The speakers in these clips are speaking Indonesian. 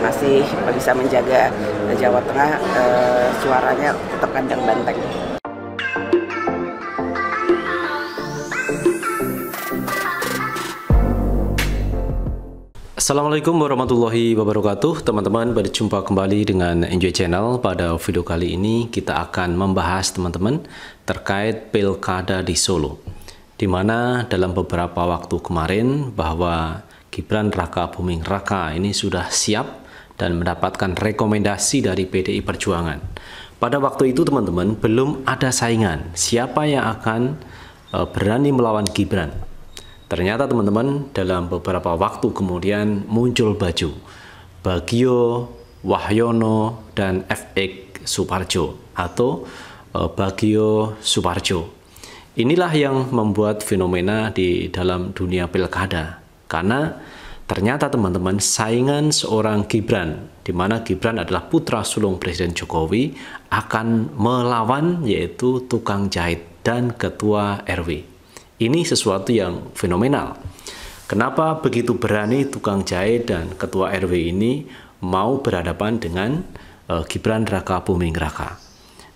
masih bisa menjaga eh, Jawa Tengah eh, suaranya tetap kandang banteng. Assalamualaikum warahmatullahi wabarakatuh Teman-teman berjumpa kembali dengan Enjoy Channel Pada video kali ini kita akan membahas teman-teman Terkait pilkada di Solo Dimana dalam beberapa waktu kemarin Bahwa Gibran Raka Buming Raka ini sudah siap dan mendapatkan rekomendasi dari PDI Perjuangan. Pada waktu itu teman-teman belum ada saingan siapa yang akan e, berani melawan Gibran. Ternyata teman-teman dalam beberapa waktu kemudian muncul baju Bagio, Wahyono, dan FX Suparjo atau e, Bagio Suparjo. Inilah yang membuat fenomena di dalam dunia pilkada karena Ternyata teman-teman saingan seorang Gibran, di mana Gibran adalah putra sulung Presiden Jokowi, akan melawan yaitu tukang jahit dan ketua RW. Ini sesuatu yang fenomenal. Kenapa begitu berani tukang jahit dan ketua RW ini mau berhadapan dengan uh, Gibran Raka Buming Raka?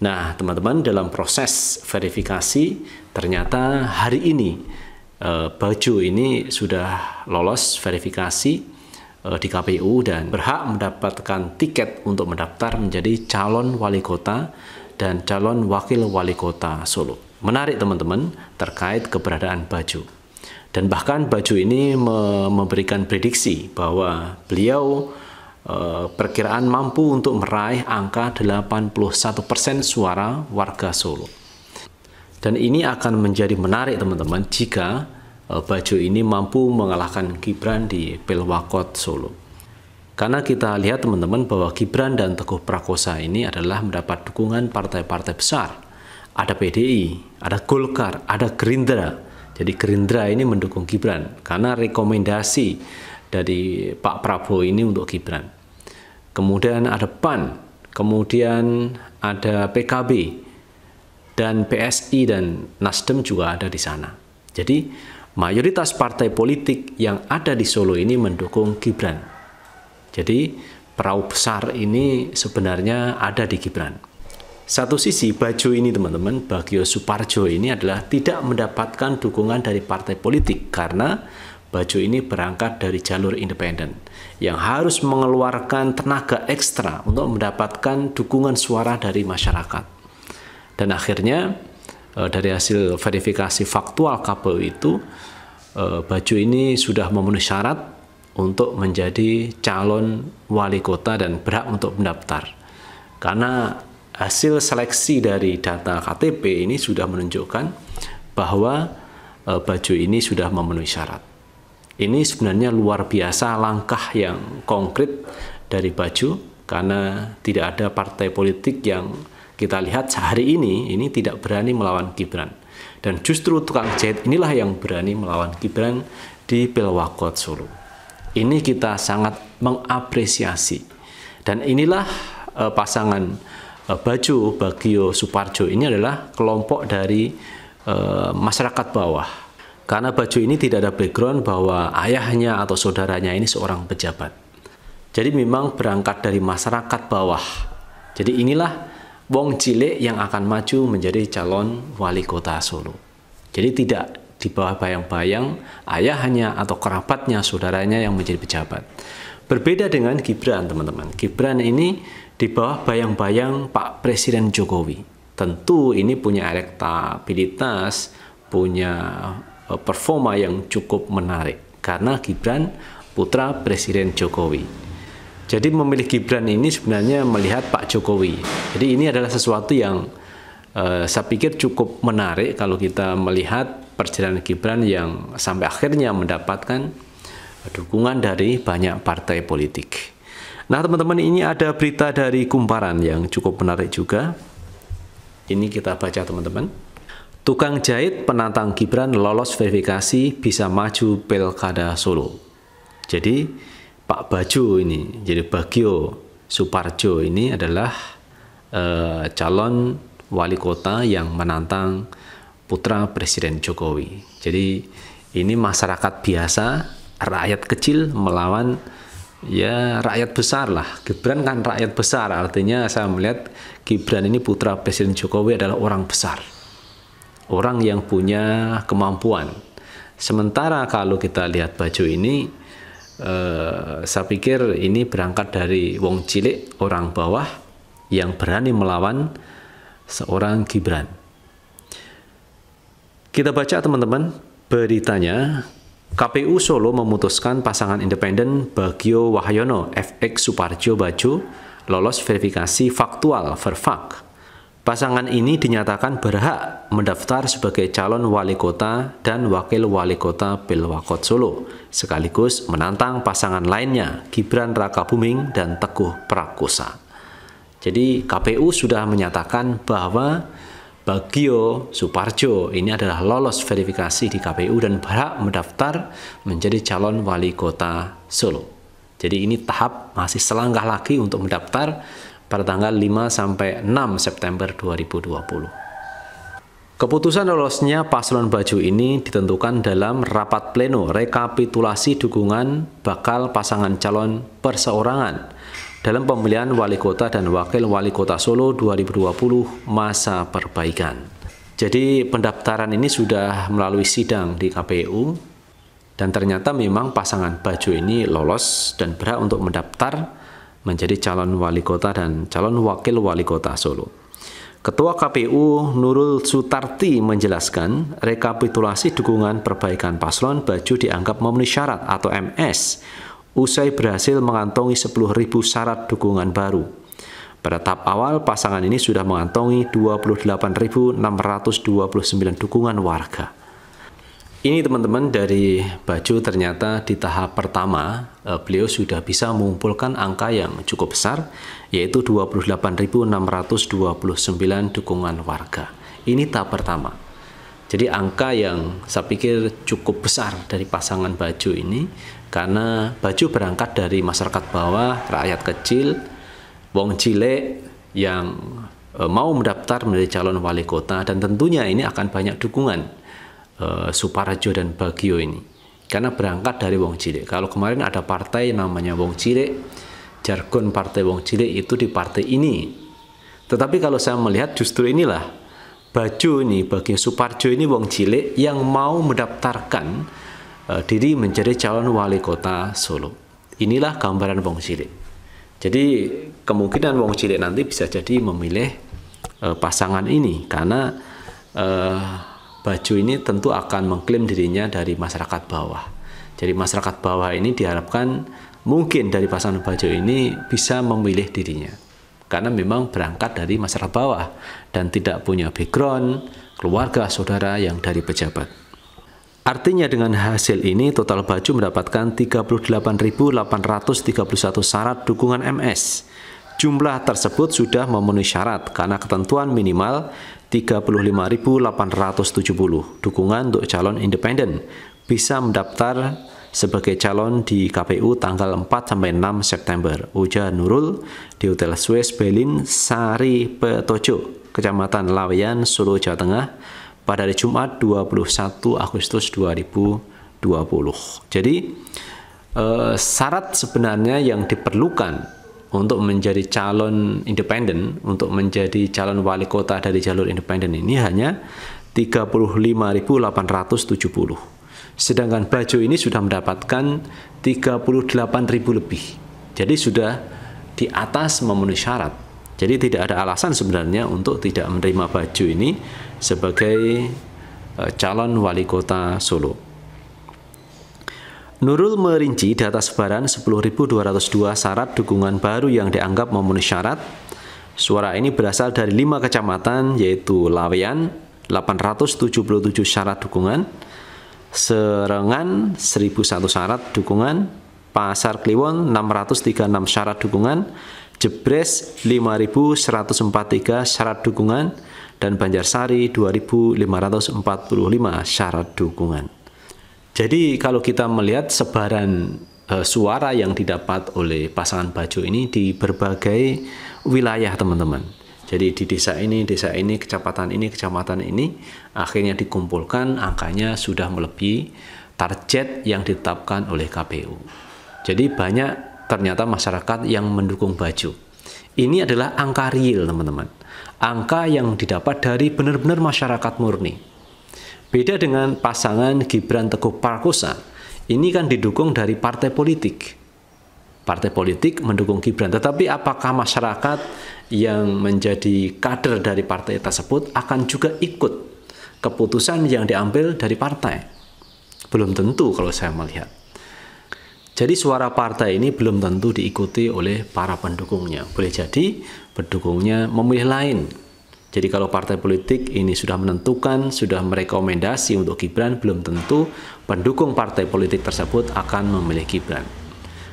Nah, teman-teman dalam proses verifikasi ternyata hari ini Eh, baju ini sudah lolos verifikasi eh, di KPU dan berhak mendapatkan tiket untuk mendaftar menjadi calon wali kota dan calon wakil wali kota Solo. Menarik teman-teman terkait keberadaan baju. Dan bahkan baju ini memberikan prediksi bahwa beliau eh, perkiraan mampu untuk meraih angka 81% suara warga Solo. Dan ini akan menjadi menarik teman-teman jika eh, baju ini mampu mengalahkan Gibran di Pilwakot Solo. Karena kita lihat teman-teman bahwa Gibran dan Teguh Prakosa ini adalah mendapat dukungan partai-partai besar. Ada PDI, ada Golkar, ada Gerindra. Jadi Gerindra ini mendukung Gibran karena rekomendasi dari Pak Prabowo ini untuk Gibran. Kemudian ada PAN, kemudian ada PKB, dan PSI dan Nasdem juga ada di sana. Jadi mayoritas partai politik yang ada di Solo ini mendukung Gibran. Jadi perahu besar ini sebenarnya ada di Gibran. Satu sisi baju ini teman-teman, Bagio Suparjo ini adalah tidak mendapatkan dukungan dari partai politik karena baju ini berangkat dari jalur independen yang harus mengeluarkan tenaga ekstra untuk mendapatkan dukungan suara dari masyarakat. Dan akhirnya eh, dari hasil verifikasi faktual KPU itu eh, Baju ini sudah memenuhi syarat untuk menjadi calon wali kota dan berhak untuk mendaftar. Karena hasil seleksi dari data KTP ini sudah menunjukkan bahwa eh, Baju ini sudah memenuhi syarat. Ini sebenarnya luar biasa langkah yang konkret dari Baju karena tidak ada partai politik yang kita lihat sehari ini, ini tidak berani melawan Gibran. Dan justru tukang jahit inilah yang berani melawan Gibran di Pilwakot Solo. Ini kita sangat mengapresiasi. Dan inilah uh, pasangan uh, Bajo Bagio Suparjo ini adalah kelompok dari uh, masyarakat bawah karena Baju ini tidak ada background bahwa ayahnya atau saudaranya ini seorang pejabat. Jadi memang berangkat dari masyarakat bawah. Jadi inilah wong cilik yang akan maju menjadi calon wali kota Solo. Jadi tidak di bawah bayang-bayang ayahnya atau kerabatnya, saudaranya yang menjadi pejabat. Berbeda dengan Gibran, teman-teman. Gibran ini di bawah bayang-bayang Pak Presiden Jokowi. Tentu ini punya elektabilitas, punya eh, performa yang cukup menarik karena Gibran putra Presiden Jokowi. Jadi memilih Gibran ini sebenarnya melihat Pak Jokowi. Jadi ini adalah sesuatu yang uh, saya pikir cukup menarik kalau kita melihat perjalanan Gibran yang sampai akhirnya mendapatkan eh, dukungan dari banyak partai politik. Nah, teman-teman, ini ada berita dari Kumparan yang cukup menarik juga. Ini kita baca, teman-teman. Tukang jahit penantang Gibran lolos verifikasi bisa maju Pilkada Solo. Jadi, Pak Bajo ini, jadi Bagio Suparjo ini adalah eh, calon wali kota yang menantang putra Presiden Jokowi. Jadi ini masyarakat biasa, rakyat kecil melawan ya rakyat besar lah. Gibran kan rakyat besar, artinya saya melihat Gibran ini putra Presiden Jokowi adalah orang besar. Orang yang punya kemampuan. Sementara kalau kita lihat baju ini Eh, saya pikir ini berangkat dari wong cilik orang bawah yang berani melawan seorang Gibran. Kita baca teman-teman beritanya. KPU Solo memutuskan pasangan independen Bagio Wahyono FX Suparjo Bajo lolos verifikasi faktual Verfak Pasangan ini dinyatakan berhak mendaftar sebagai calon wali kota dan wakil wali kota Pilwakot Solo, sekaligus menantang pasangan lainnya Gibran Raka Buming dan Teguh Prakosa. Jadi KPU sudah menyatakan bahwa Bagio Suparjo ini adalah lolos verifikasi di KPU dan berhak mendaftar menjadi calon wali kota Solo. Jadi ini tahap masih selangkah lagi untuk mendaftar pada tanggal 5 sampai 6 September 2020. Keputusan lolosnya paslon baju ini ditentukan dalam rapat pleno rekapitulasi dukungan bakal pasangan calon perseorangan dalam pemilihan wali kota dan wakil wali kota Solo 2020 masa perbaikan. Jadi pendaftaran ini sudah melalui sidang di KPU dan ternyata memang pasangan baju ini lolos dan berhak untuk mendaftar menjadi calon wali kota dan calon wakil wali kota Solo. Ketua KPU Nurul Sutarti menjelaskan, rekapitulasi dukungan perbaikan paslon baju dianggap memenuhi syarat atau MS, usai berhasil mengantongi 10.000 syarat dukungan baru. Pada tahap awal, pasangan ini sudah mengantongi 28.629 dukungan warga. Ini teman-teman dari Baju ternyata di tahap pertama eh, beliau sudah bisa mengumpulkan angka yang cukup besar yaitu 28.629 dukungan warga. Ini tahap pertama. Jadi angka yang saya pikir cukup besar dari pasangan Baju ini karena Baju berangkat dari masyarakat bawah, rakyat kecil, wong cilik yang eh, mau mendaftar menjadi calon wali kota dan tentunya ini akan banyak dukungan Eh, Suparajo Suparjo dan Bagio ini karena berangkat dari Wong Cilik kalau kemarin ada partai namanya Wong Cilik jargon partai Wong Cilik itu di partai ini tetapi kalau saya melihat justru inilah Bajo ini Bagi Suparjo ini Wong Cilik yang mau mendaftarkan uh, diri menjadi calon wali kota Solo inilah gambaran Wong Cilik jadi kemungkinan Wong Cilik nanti bisa jadi memilih uh, pasangan ini karena uh, baju ini tentu akan mengklaim dirinya dari masyarakat bawah. Jadi masyarakat bawah ini diharapkan mungkin dari pasangan baju ini bisa memilih dirinya. Karena memang berangkat dari masyarakat bawah dan tidak punya background, keluarga, saudara yang dari pejabat. Artinya dengan hasil ini total baju mendapatkan 38.831 syarat dukungan MS Jumlah tersebut sudah memenuhi syarat karena ketentuan minimal 35.870 dukungan untuk calon independen bisa mendaftar sebagai calon di KPU tanggal 4 sampai 6 September. Uja Nurul di Hotel Swiss Berlin Sari Petojo, Kecamatan Laweyan, Solo, Jawa Tengah pada hari Jumat 21 Agustus 2020. Jadi eh, syarat sebenarnya yang diperlukan untuk menjadi calon independen, untuk menjadi calon wali kota dari jalur independen ini hanya 35.870. Sedangkan Bajo ini sudah mendapatkan 38.000 lebih. Jadi sudah di atas memenuhi syarat. Jadi tidak ada alasan sebenarnya untuk tidak menerima Bajo ini sebagai eh, calon wali kota Solo. Nurul merinci data sebaran 10.202 syarat dukungan baru yang dianggap memenuhi syarat. Suara ini berasal dari lima kecamatan yaitu Lawean 877 syarat dukungan, Serengan 1001 syarat dukungan, Pasar Kliwon 636 syarat dukungan, Jebres 5143 syarat dukungan, dan Banjarsari 2545 syarat dukungan. Jadi kalau kita melihat sebaran e, suara yang didapat oleh pasangan Bajo ini di berbagai wilayah teman-teman. Jadi di desa ini, desa ini, kecamatan ini, kecamatan ini, akhirnya dikumpulkan angkanya sudah melebihi target yang ditetapkan oleh KPU. Jadi banyak ternyata masyarakat yang mendukung Bajo. Ini adalah angka real teman-teman. Angka yang didapat dari benar-benar masyarakat murni Beda dengan pasangan Gibran Teguh Parkosa, ini kan didukung dari partai politik. Partai politik mendukung Gibran, tetapi apakah masyarakat yang menjadi kader dari partai tersebut akan juga ikut keputusan yang diambil dari partai? Belum tentu kalau saya melihat. Jadi suara partai ini belum tentu diikuti oleh para pendukungnya. Boleh jadi pendukungnya memilih lain jadi kalau partai politik ini sudah menentukan, sudah merekomendasi untuk Gibran, belum tentu pendukung partai politik tersebut akan memilih Gibran.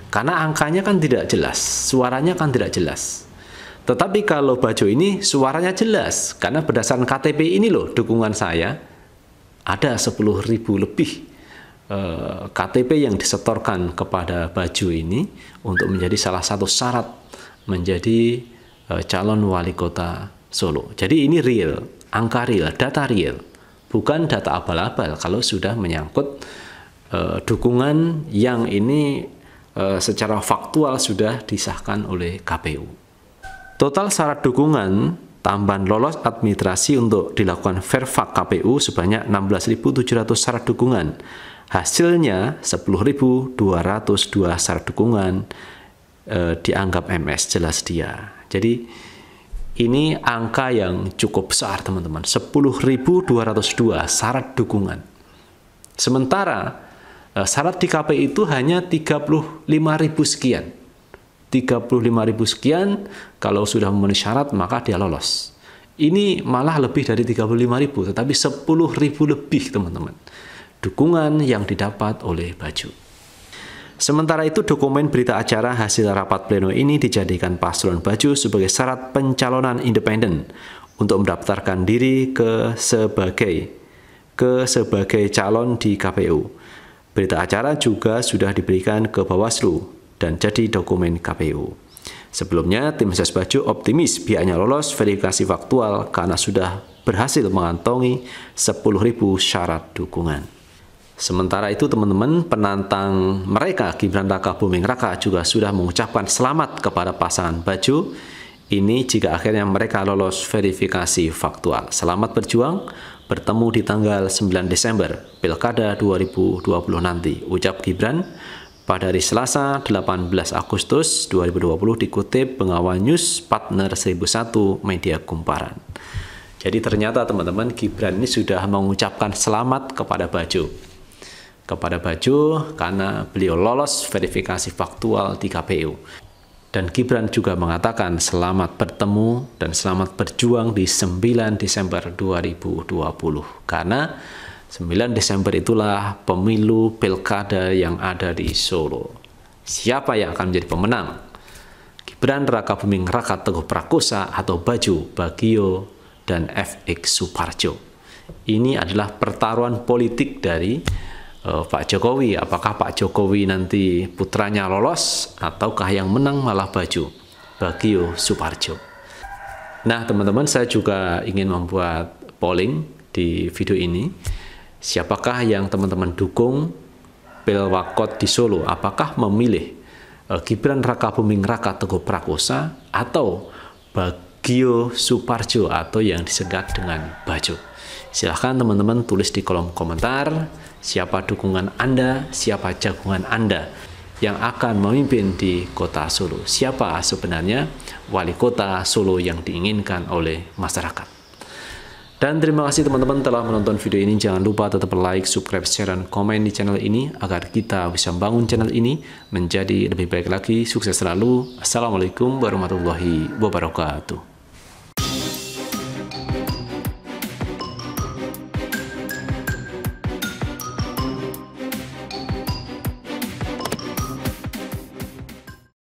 Karena angkanya kan tidak jelas, suaranya kan tidak jelas. Tetapi kalau Bajo ini suaranya jelas, karena berdasarkan KTP ini loh dukungan saya, ada ribu lebih eh, KTP yang disetorkan kepada baju ini untuk menjadi salah satu syarat menjadi eh, calon wali kota Solo. Jadi ini real, angka real, data real, bukan data abal-abal kalau sudah menyangkut uh, dukungan yang ini uh, secara faktual sudah disahkan oleh KPU. Total syarat dukungan tambahan lolos administrasi untuk dilakukan verfak KPU sebanyak 16.700 syarat dukungan. Hasilnya 10.202 syarat dukungan e, dianggap MS jelas dia. Jadi ini angka yang cukup besar teman-teman 10.202 syarat dukungan sementara eh, syarat di KPI itu hanya 35.000 sekian 35.000 sekian kalau sudah memenuhi syarat maka dia lolos ini malah lebih dari 35.000 tetapi 10.000 lebih teman-teman dukungan yang didapat oleh baju Sementara itu, dokumen berita acara hasil rapat pleno ini dijadikan paslon baju sebagai syarat pencalonan independen untuk mendaftarkan diri ke sebagai ke sebagai calon di KPU. Berita acara juga sudah diberikan ke Bawaslu dan jadi dokumen KPU. Sebelumnya, tim ses baju optimis pihaknya lolos verifikasi faktual karena sudah berhasil mengantongi 10.000 syarat dukungan. Sementara itu teman-teman penantang mereka Gibran Raka Buming Raka juga sudah mengucapkan selamat kepada pasangan baju ini jika akhirnya mereka lolos verifikasi faktual. Selamat berjuang, bertemu di tanggal 9 Desember Pilkada 2020 nanti, ucap Gibran pada hari Selasa 18 Agustus 2020 dikutip pengawal News Partner 1001 Media Kumparan. Jadi ternyata teman-teman Gibran ini sudah mengucapkan selamat kepada baju kepada Bajo karena beliau lolos verifikasi faktual di KPU. Dan Gibran juga mengatakan selamat bertemu dan selamat berjuang di 9 Desember 2020 karena 9 Desember itulah pemilu pilkada yang ada di Solo. Siapa yang akan menjadi pemenang? Gibran Raka Buming Raka Teguh Prakosa atau Baju Bagio dan FX Suparjo. Ini adalah pertaruhan politik dari Eh, Pak Jokowi. Apakah Pak Jokowi nanti putranya lolos ataukah yang menang malah baju Bagio Suparjo. Nah, teman-teman, saya juga ingin membuat polling di video ini. Siapakah yang teman-teman dukung Pilwakot di Solo? Apakah memilih eh, Gibran Raka Buming Raka Teguh Prakosa atau Bagio Suparjo atau yang disegat dengan baju Silahkan teman-teman tulis di kolom komentar siapa dukungan Anda, siapa jagungan Anda yang akan memimpin di kota Solo. Siapa sebenarnya wali kota Solo yang diinginkan oleh masyarakat. Dan terima kasih teman-teman telah menonton video ini. Jangan lupa tetap like, subscribe, share, dan komen di channel ini agar kita bisa membangun channel ini menjadi lebih baik lagi. Sukses selalu. Assalamualaikum warahmatullahi wabarakatuh.